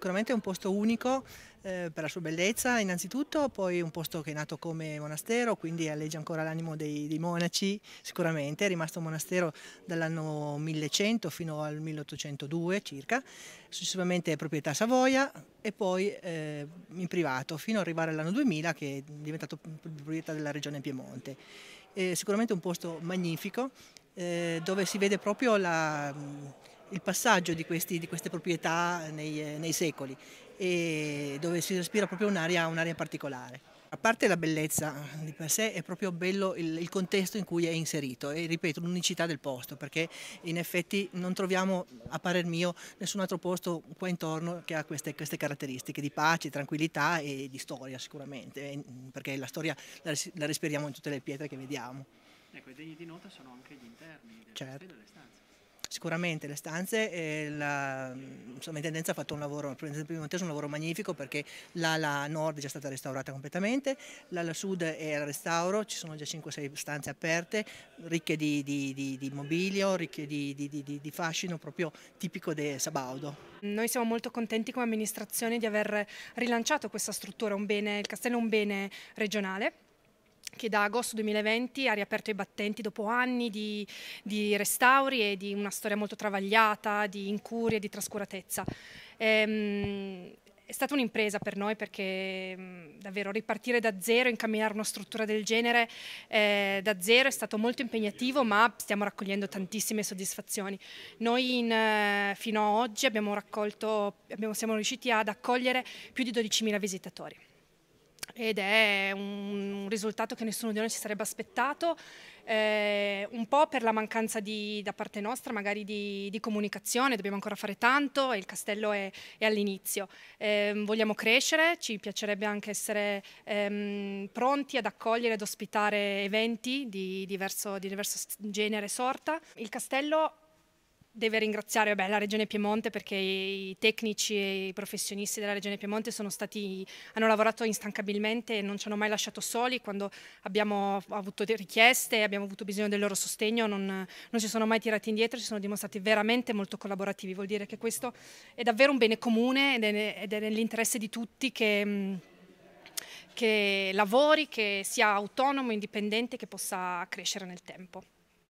Sicuramente è un posto unico eh, per la sua bellezza innanzitutto, poi un posto che è nato come monastero, quindi alleggia ancora l'animo dei, dei, monaci sicuramente, è rimasto monastero dall'anno 1100 fino al 1802 circa, successivamente è proprietà Savoia e poi eh, in privato fino ad arrivare all'anno 2000 che è diventato proprietà della regione Piemonte. Eh, sicuramente un posto magnifico eh, dove si vede proprio la il passaggio di, questi, di queste proprietà nei, nei, secoli e dove si respira proprio un'area un particolare. A parte la bellezza di per sé è proprio bello il, il contesto in cui è inserito e ripeto l'unicità del posto perché in effetti non troviamo a parer mio nessun altro posto qua intorno che ha queste, queste caratteristiche di pace, tranquillità e di storia sicuramente perché la storia la, la respiriamo in tutte le pietre che vediamo. Ecco, i degni di nota sono anche gli interni delle, certo. delle stanze sicuramente le stanze, eh, la sovrintendenza ha fatto un lavoro, un lavoro magnifico perché l'ala nord è già stata restaurata completamente, l'ala sud è al restauro, ci sono già 5-6 stanze aperte, ricche di, di, di, di mobilio, ricche di, fascino proprio tipico di Sabaudo. Noi siamo molto contenti come amministrazione di aver rilanciato questa struttura, un bene, il castello è un bene regionale che da agosto 2020 ha riaperto i battenti dopo anni di, di restauri e di una storia molto travagliata, di incurie, e di trascuratezza. Ehm, è stata un'impresa per noi perché mm, davvero ripartire da zero, incamminare una struttura del genere eh, da zero è stato molto impegnativo ma stiamo raccogliendo tantissime soddisfazioni. Noi in, eh, fino ad oggi abbiamo raccolto, abbiamo, siamo riusciti ad accogliere più di 12.000 visitatori ed è un, risultato che nessuno di noi si sarebbe aspettato, eh, un po' per la mancanza di, da parte nostra magari di, di, comunicazione, dobbiamo ancora fare tanto e il castello è, è all'inizio. Eh, vogliamo crescere, ci piacerebbe anche essere ehm, pronti ad accogliere ad ospitare eventi di diverso, di diverso genere e sorta. Il castello deve ringraziare beh, la Regione Piemonte perché i tecnici e i professionisti della Regione Piemonte stati, hanno lavorato instancabilmente e non ci hanno mai lasciato soli quando abbiamo avuto richieste, abbiamo avuto bisogno del loro sostegno, non, non si sono mai tirati indietro, si sono dimostrati veramente molto collaborativi, vuol dire che questo è davvero un bene comune ed è, è nell'interesse di tutti che... Mm, che lavori, che sia autonomo, indipendente, che possa crescere nel tempo.